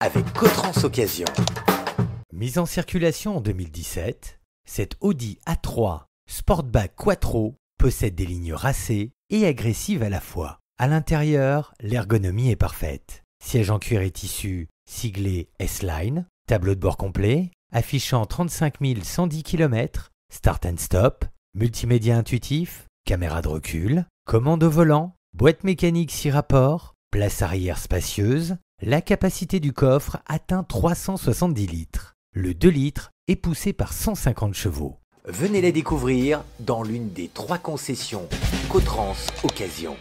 avec Cotrans Occasion. Mise en circulation en 2017, cette Audi A3 Sportback Quattro possède des lignes racées et agressives à la fois. À l'intérieur, l'ergonomie est parfaite. Siège en cuir et tissu, siglé S-Line, tableau de bord complet, affichant 35 110 km, start and stop, multimédia intuitif, caméra de recul, commande au volant, boîte mécanique 6 rapports, place arrière spacieuse, la capacité du coffre atteint 370 litres. Le 2 litres est poussé par 150 chevaux. Venez les découvrir dans l'une des trois concessions Cotrans Occasion.